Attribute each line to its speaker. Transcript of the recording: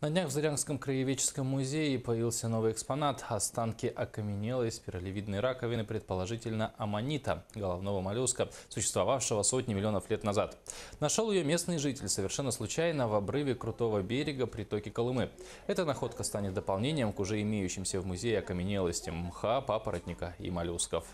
Speaker 1: На днях в Зырянском краеведческом музее появился новый экспонат – останки окаменелой спиралевидной раковины, предположительно аммонита, головного моллюска, существовавшего сотни миллионов лет назад. Нашел ее местный житель совершенно случайно в обрыве крутого берега притоки Колымы. Эта находка станет дополнением к уже имеющимся в музее окаменелостям мха, папоротника и моллюсков.